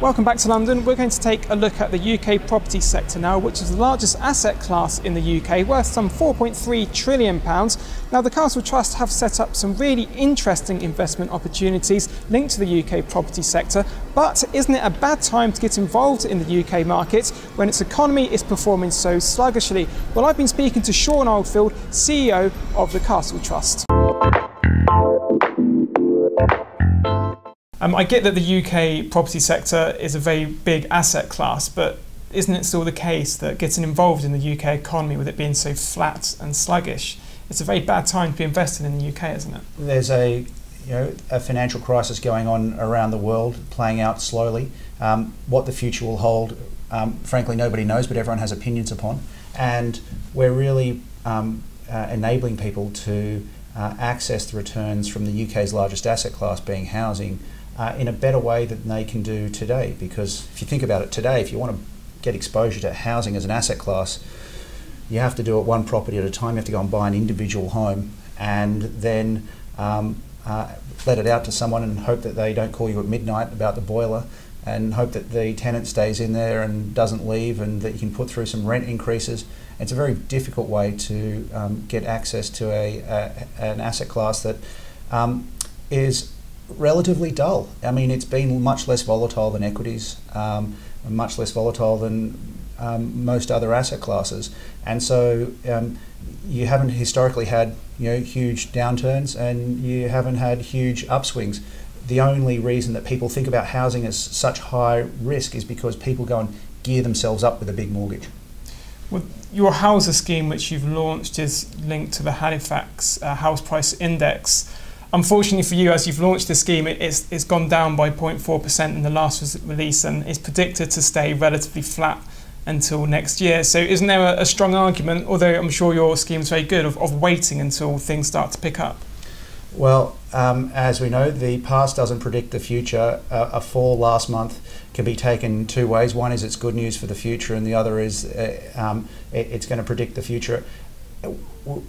Welcome back to London. We're going to take a look at the UK property sector now, which is the largest asset class in the UK, worth some £4.3 trillion. Now, the Castle Trust have set up some really interesting investment opportunities linked to the UK property sector, but isn't it a bad time to get involved in the UK market when its economy is performing so sluggishly? Well, I've been speaking to Sean Oldfield, CEO of the Castle Trust. Um, I get that the UK property sector is a very big asset class, but isn't it still the case that getting involved in the UK economy with it being so flat and sluggish, it's a very bad time to be investing in the UK, isn't it? There's a you know, a financial crisis going on around the world, playing out slowly. Um, what the future will hold, um, frankly, nobody knows, but everyone has opinions upon. And we're really um, uh, enabling people to uh, access the returns from the UK's largest asset class, being housing, uh, in a better way than they can do today. Because if you think about it today, if you want to get exposure to housing as an asset class, you have to do it one property at a time. You have to go and buy an individual home and then um, uh, let it out to someone and hope that they don't call you at midnight about the boiler and hope that the tenant stays in there and doesn't leave and that you can put through some rent increases. It's a very difficult way to um, get access to a, a, an asset class that um, is relatively dull. I mean, it's been much less volatile than equities, um, much less volatile than um, most other asset classes, and so um, you haven't historically had you know huge downturns, and you haven't had huge upswings. The only reason that people think about housing as such high risk is because people go and gear themselves up with a big mortgage. Well, your housing scheme, which you've launched, is linked to the Halifax uh, House Price Index. Unfortunately for you, as you've launched the scheme, it, it's, it's gone down by 0.4% in the last release and is predicted to stay relatively flat until next year. So isn't there a, a strong argument, although I'm sure your scheme is very good, of, of waiting until things start to pick up? Well, um, as we know, the past doesn't predict the future. Uh, a fall last month can be taken two ways. One is it's good news for the future, and the other is uh, um, it, it's going to predict the future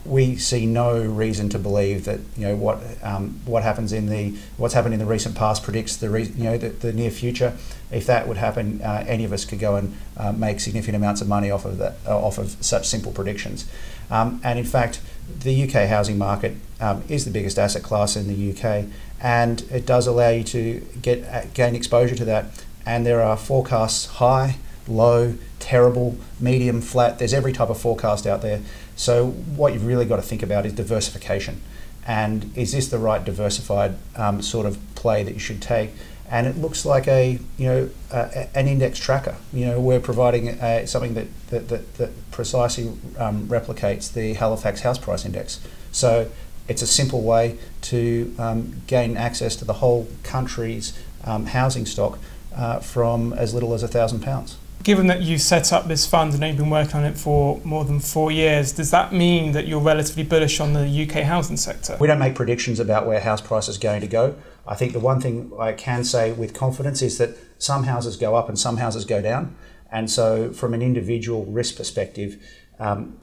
we see no reason to believe that you know what um, what happens in the what's happened in the recent past predicts the re- you know the, the, near future. If that would happen, uh, any of us could go and uh, make significant amounts of money off of that uh, off of such simple predictions. Um, and in fact, the UK housing market um, is the biggest asset class in the UK, and it does allow you to get uh, gain exposure to that. And there are forecasts high, low, terrible, medium, flat. There's every type of forecast out there. So what you've really got to think about is diversification, and is this the right diversified um, sort of play that you should take? And it looks like a you know a, an index tracker. You know we're providing a, uh, something that that, that, that precisely um, replicates the Halifax House Price Index. So it's a simple way to um, gain access to the whole country's um, housing stock uh, from as little as a thousand pounds given that you set up this fund and you've been working on it for more than four years, does that mean that you're relatively bullish on the UK housing sector? We don't make predictions about where house prices are going to go. I think the one thing I can say with confidence is that some houses go up and some houses go down. And so, from an individual risk perspective, um,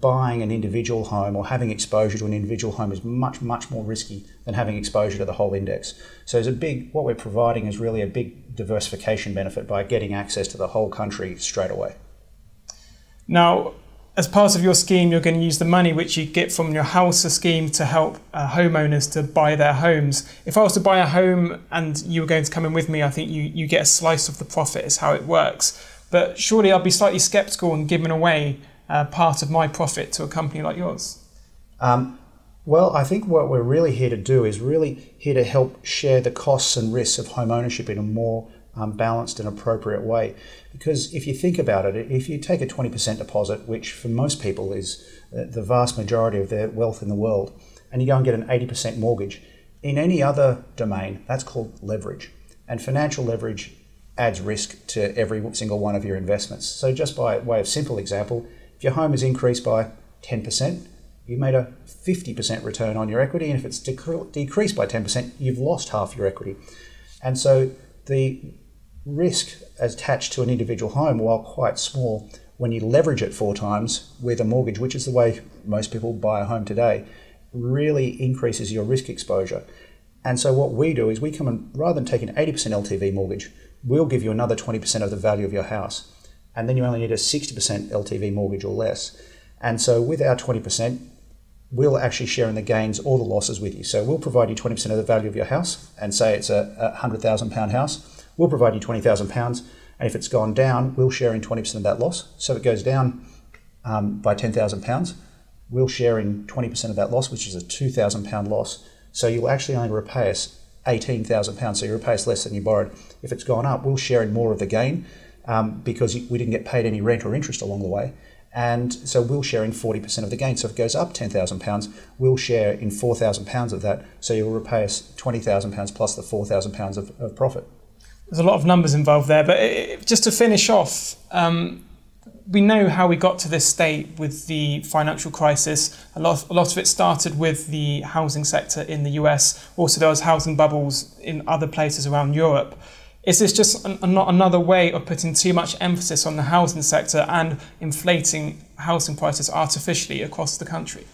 buying an individual home or having exposure to an individual home is much much more risky than having exposure to the whole index so there's a big what we're providing is really a big diversification benefit by getting access to the whole country straight away now as part of your scheme you're going to use the money which you get from your house scheme to help uh, homeowners to buy their homes if i was to buy a home and you were going to come in with me i think you, you get a slice of the profit is how it works but surely i'd be slightly skeptical and giving away uh, part of my profit to a company like yours? Um, well, I think what we're really here to do is really here to help share the costs and risks of home ownership in a more um, balanced and appropriate way. Because if you think about it, if you take a 20% deposit, which for most people is uh, the vast majority of their wealth in the world, and you go and get an 80% mortgage, in any other domain, that's called leverage. And financial leverage adds risk to every single one of your investments. So, just by way of simple example, if your home has increased by 10%, you made a 50% return on your equity. And if it's dec- decreased by 10%, you've lost half your equity. And so the risk attached to an individual home, while quite small, when you leverage it four times with a mortgage, which is the way most people buy a home today, really increases your risk exposure. And so what we do is we come and rather than taking an 80% LTV mortgage, we'll give you another 20% of the value of your house and then you only need a 60% LTV mortgage or less. And so with our 20%, we'll actually share in the gains or the losses with you. So we'll provide you 20% of the value of your house and say it's a, £100,000 house. We'll provide you £20,000. And if it's gone down, we'll share in 20% of that loss. So if it goes down um, by £10,000, we'll share in 20% of that loss, which is a £2,000 loss. So you'll actually only repay us £18,000. So you repay us less than you borrowed. If it's gone up, we'll share in more of the gain um, because we didn't get paid any rent or interest along the way. And so we'll share in 40% of the gain. So if it goes up £10,000, we'll share in £4,000 of that. So you'll repay us £20,000 plus the £4,000 of, of, profit. There's a lot of numbers involved there. But it, just to finish off, um, we know how we got to this state with the financial crisis. A lot, a lot of it started with the housing sector in the US. Also, there was housing bubbles in other places around Europe. Is this just an, another way of putting too much emphasis on the housing sector and inflating housing prices artificially across the country?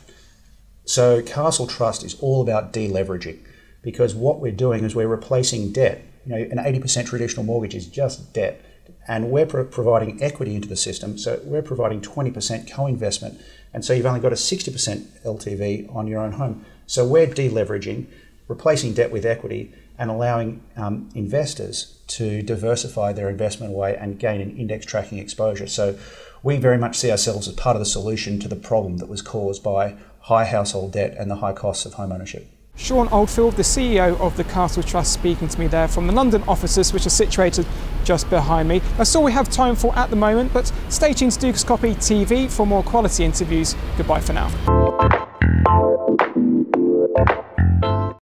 So, Castle Trust is all about deleveraging because what we're doing is we're replacing debt. You know, an 80% traditional mortgage is just debt, and we're pro- providing equity into the system. So, we're providing 20% co investment, and so you've only got a 60% LTV on your own home. So, we're deleveraging, replacing debt with equity and allowing um, investors to diversify their investment away and gain an index tracking exposure. So we very much see ourselves as part of the solution to the problem that was caused by high household debt and the high costs of home ownership. Sean Oldfield, the CEO of the Castle Trust, speaking to me there from the London offices, which are situated just behind me. That's all we have time for at the moment, but stay tuned to Duke's Copy TV for more quality interviews. Goodbye for now.